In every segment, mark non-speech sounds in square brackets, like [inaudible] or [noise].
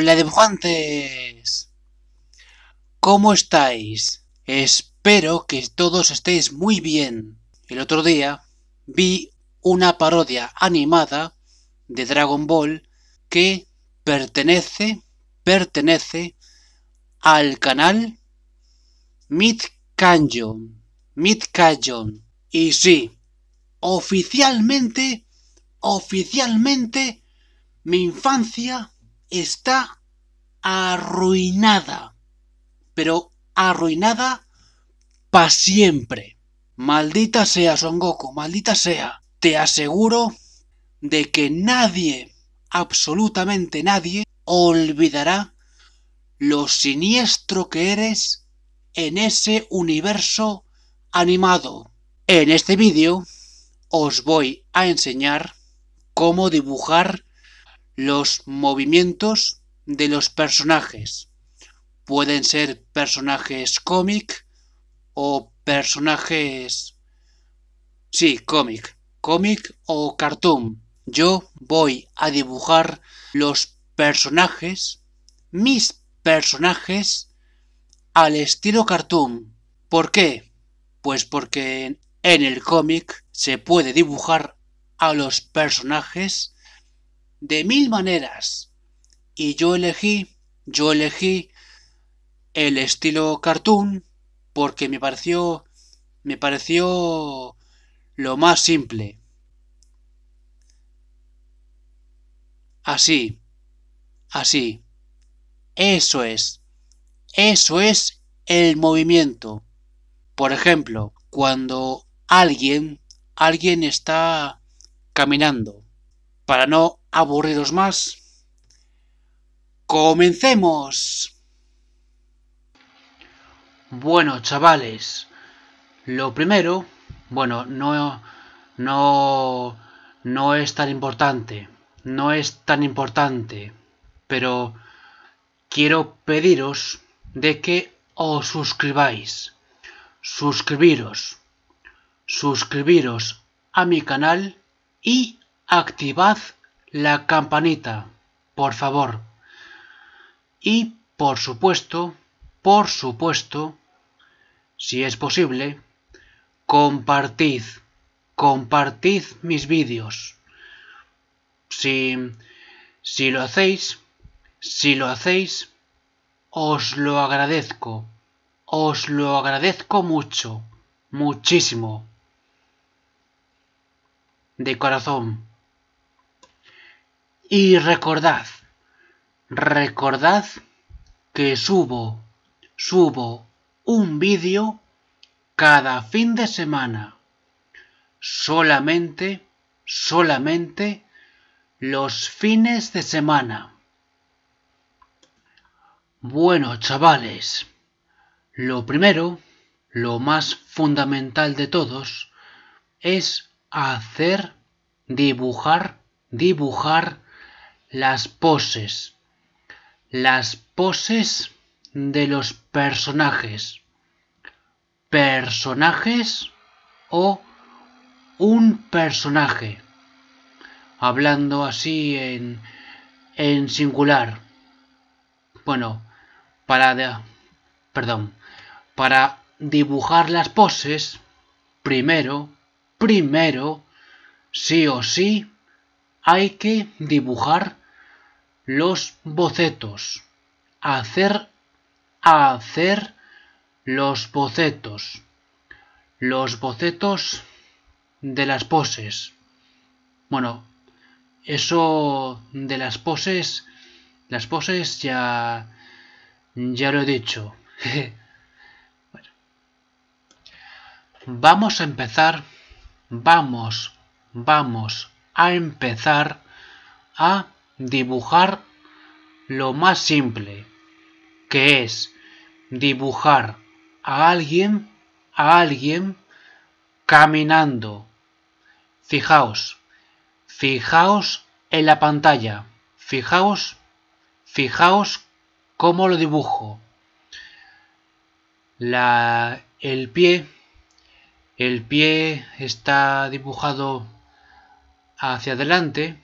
Hola dibujantes. ¿Cómo estáis? Espero que todos estéis muy bien. El otro día vi una parodia animada de Dragon Ball que pertenece, pertenece al canal Mid Canyon. Mid Canyon. Y sí, oficialmente, oficialmente, mi infancia está arruinada, pero arruinada para siempre. Maldita sea Son Goku, maldita sea. Te aseguro de que nadie, absolutamente nadie, olvidará lo siniestro que eres en ese universo animado. En este vídeo os voy a enseñar cómo dibujar los movimientos de los personajes. Pueden ser personajes cómic o personajes... Sí, cómic. Cómic o cartoon. Yo voy a dibujar los personajes, mis personajes, al estilo cartoon. ¿Por qué? Pues porque en el cómic se puede dibujar a los personajes de mil maneras. Y yo elegí, yo elegí el estilo cartoon porque me pareció, me pareció lo más simple. Así, así. Eso es. Eso es el movimiento. Por ejemplo, cuando alguien, alguien está caminando. Para no aburridos más. ¡Comencemos! Bueno, chavales, lo primero, bueno, no, no, no es tan importante, no es tan importante, pero quiero pediros de que os suscribáis, suscribiros, suscribiros a mi canal y activad la campanita, por favor. Y, por supuesto, por supuesto, si es posible, compartid, compartid mis vídeos. Si, si lo hacéis, si lo hacéis, os lo agradezco, os lo agradezco mucho, muchísimo. De corazón. Y recordad, recordad que subo, subo un vídeo cada fin de semana. Solamente, solamente los fines de semana. Bueno, chavales, lo primero, lo más fundamental de todos, es hacer, dibujar, dibujar, las poses, las poses de los personajes, personajes o un personaje, hablando así en, en singular. Bueno, para perdón, para dibujar las poses, primero, primero, sí o sí, hay que dibujar los bocetos. Hacer, hacer los bocetos. Los bocetos de las poses. Bueno, eso de las poses, las poses ya, ya lo he dicho. [laughs] Vamos a empezar, vamos, vamos a empezar a dibujar lo más simple, que es dibujar a alguien, a alguien caminando. Fijaos, fijaos en la pantalla, fijaos, fijaos cómo lo dibujo. La, el pie, el pie está dibujado hacia adelante,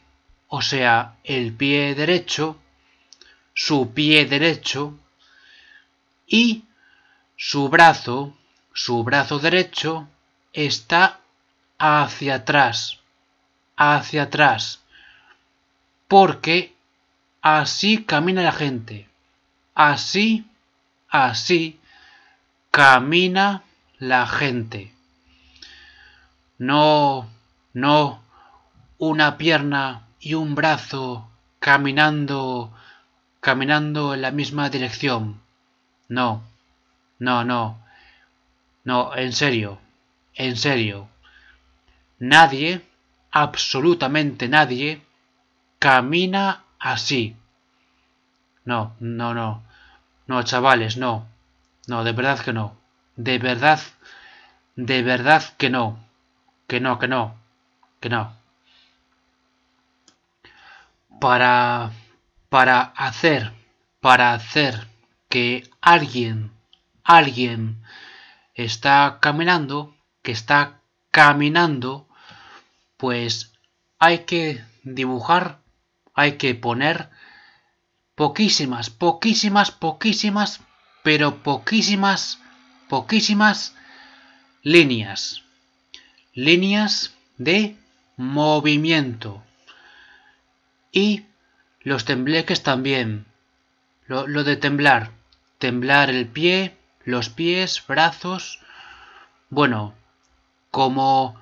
o sea, el pie derecho, su pie derecho y su brazo, su brazo derecho está hacia atrás, hacia atrás, porque así camina la gente, así, así camina la gente. No, no, una pierna y un brazo caminando caminando en la misma dirección. No, no, no, no, en serio, en serio. Nadie, absolutamente nadie, camina así. No, no, no, no, chavales, no, no, de verdad que no, de verdad, de verdad que no, que no, que no, que no para, para hacer, para hacer que alguien, alguien está caminando, que está caminando, pues hay que dibujar, hay que poner poquísimas, poquísimas, poquísimas, pero poquísimas, poquísimas líneas. Líneas de movimiento. Y los tembleques también. Lo, lo de temblar. Temblar el pie, los pies, brazos. Bueno, como,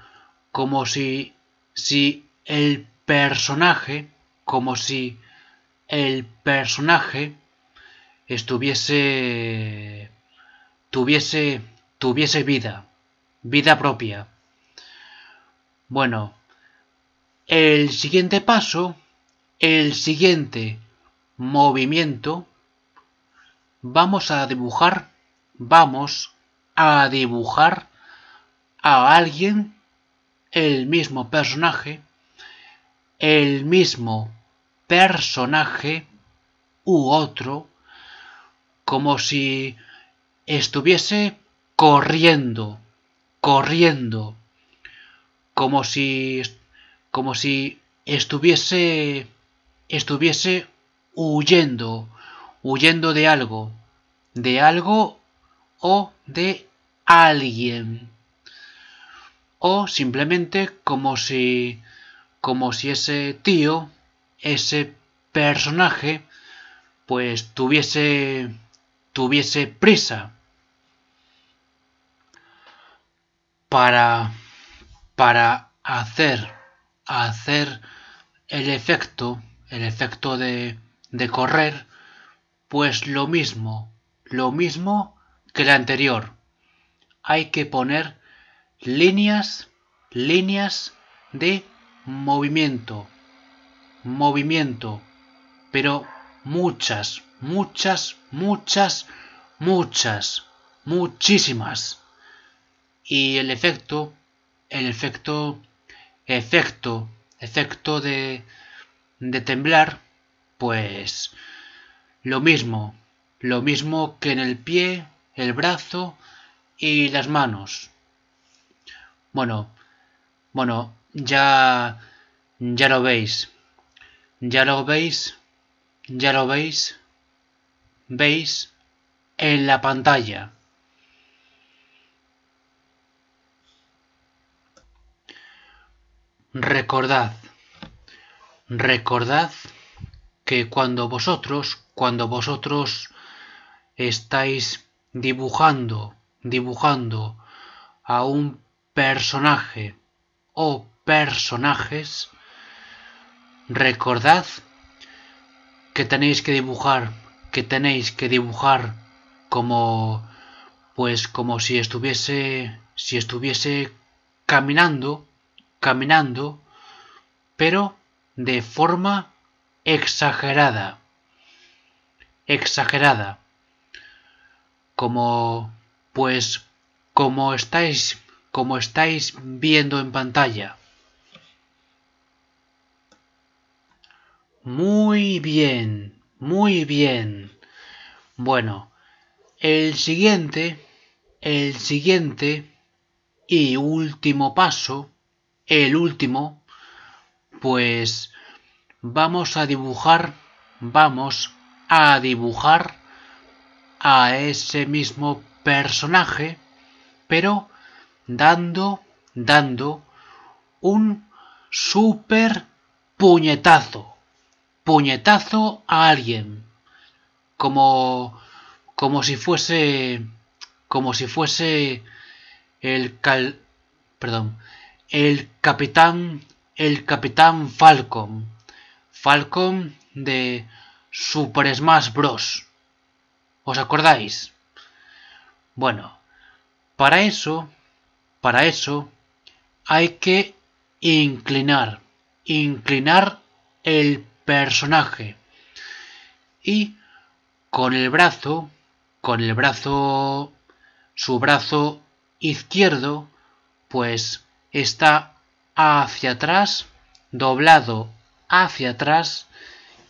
como si, si el personaje, como si el personaje estuviese, tuviese, tuviese vida, vida propia. Bueno, el siguiente paso el siguiente movimiento vamos a dibujar, vamos a dibujar a alguien, el mismo personaje, el mismo personaje u otro, como si estuviese corriendo, corriendo, como si, como si estuviese estuviese huyendo, huyendo de algo, de algo o de alguien. O simplemente como si, como si ese tío, ese personaje, pues tuviese, tuviese prisa para, para hacer, hacer el efecto el efecto de, de correr, pues lo mismo, lo mismo que el anterior. Hay que poner líneas, líneas de movimiento, movimiento, pero muchas, muchas, muchas, muchas, muchísimas. Y el efecto, el efecto, efecto, efecto de, de temblar, pues lo mismo, lo mismo que en el pie, el brazo y las manos. Bueno, bueno, ya ya lo veis. Ya lo veis. Ya lo veis. Veis en la pantalla. Recordad Recordad que cuando vosotros, cuando vosotros estáis dibujando, dibujando a un personaje o personajes, recordad que tenéis que dibujar, que tenéis que dibujar como pues como si estuviese si estuviese caminando, caminando, pero de forma exagerada. Exagerada. Como pues como estáis como estáis viendo en pantalla. Muy bien, muy bien. Bueno, el siguiente, el siguiente y último paso, el último pues vamos a dibujar, vamos a dibujar a ese mismo personaje, pero dando, dando un super puñetazo, puñetazo a alguien, como, como si fuese, como si fuese el cal, perdón, el capitán el Capitán Falcon. Falcon de Super Smash Bros. ¿Os acordáis? Bueno, para eso, para eso, hay que inclinar, inclinar el personaje. Y con el brazo, con el brazo, su brazo izquierdo, pues está hacia atrás, doblado hacia atrás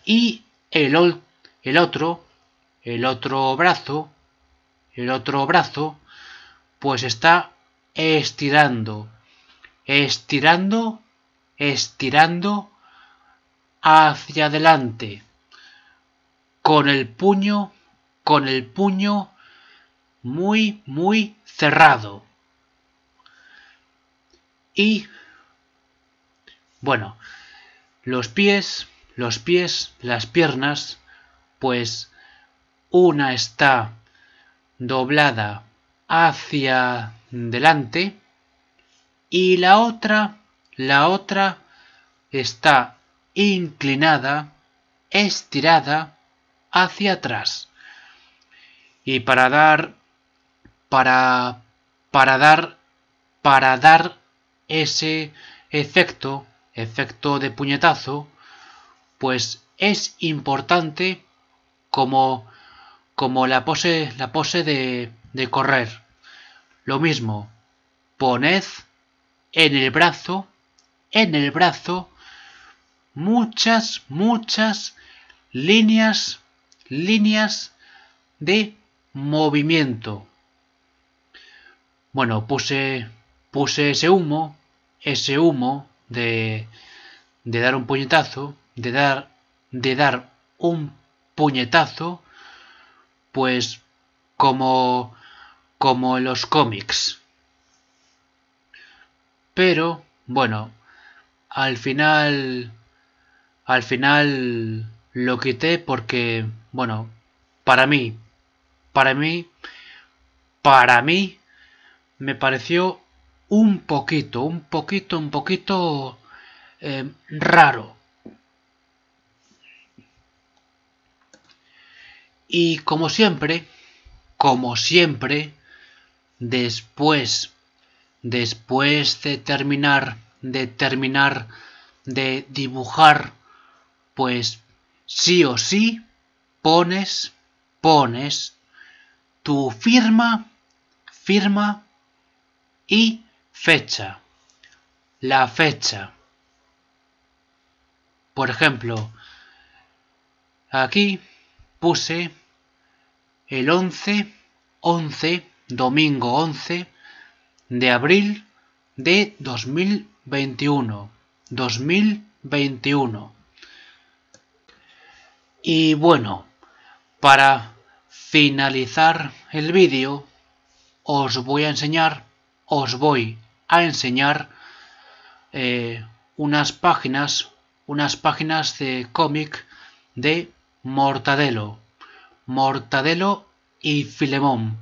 y el, el otro, el otro brazo, el otro brazo, pues está estirando, estirando, estirando hacia adelante, con el puño, con el puño muy, muy cerrado. Y bueno, los pies, los pies, las piernas, pues una está doblada hacia delante y la otra, la otra está inclinada, estirada hacia atrás. Y para dar para para dar para dar ese efecto efecto de puñetazo, pues es importante como, como la pose, la pose de, correr. Lo mismo, poned en el brazo, en el brazo, muchas, muchas líneas, líneas de movimiento. Bueno, puse, puse ese humo, ese humo de, dar un puñetazo, de dar, de dar un puñetazo, pues como, como los cómics. Pero, bueno, al final, al final lo quité porque, bueno, para mí, para mí, para mí, me pareció un poquito, un poquito, un poquito eh, raro. Y como siempre, como siempre, después, después de terminar, de terminar, de dibujar, pues sí o sí, pones, pones tu firma, firma y fecha, la fecha. Por ejemplo, aquí puse el 11, 11, domingo 11 de abril de 2021. 2021. Y bueno, para finalizar el vídeo, os voy a enseñar, os voy a enseñar eh, unas páginas, unas páginas de cómic de Mortadelo, Mortadelo y Filemón.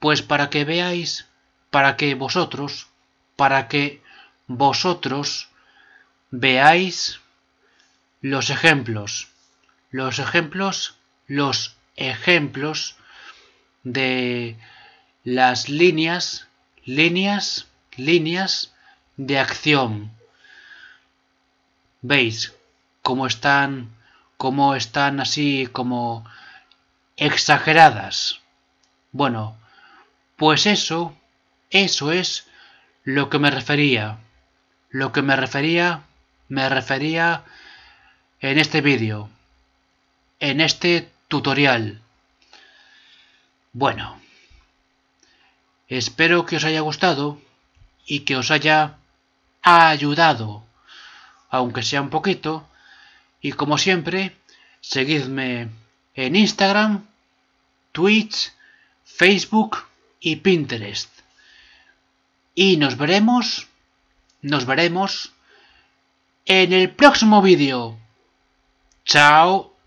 Pues para que veáis, para que vosotros, para que vosotros veáis los ejemplos, los ejemplos, los ejemplos de las líneas, líneas líneas de acción. ¿Veis cómo están, cómo están así como exageradas? Bueno, pues eso, eso es lo que me refería. Lo que me refería, me refería en este vídeo, en este tutorial. Bueno, espero que os haya gustado y que os haya ayudado, aunque sea un poquito. Y como siempre, seguidme en Instagram, Twitch, Facebook y Pinterest. Y nos veremos, nos veremos en el próximo vídeo. Chao.